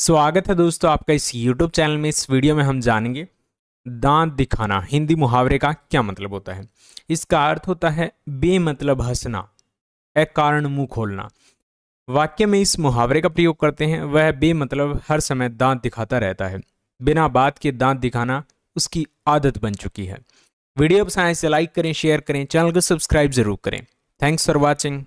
स्वागत है दोस्तों आपका इस YouTube चैनल में इस वीडियो में हम जानेंगे दांत दिखाना हिंदी मुहावरे का क्या मतलब होता है इसका अर्थ होता है बेमतलब हंसना कारण मुंह खोलना वाक्य में इस मुहावरे का प्रयोग करते हैं वह बेमतलब हर समय दांत दिखाता रहता है बिना बात के दांत दिखाना उसकी आदत बन चुकी है वीडियो पसंद से लाइक करें शेयर करें चैनल को सब्सक्राइब जरूर करें थैंक्स फॉर वॉचिंग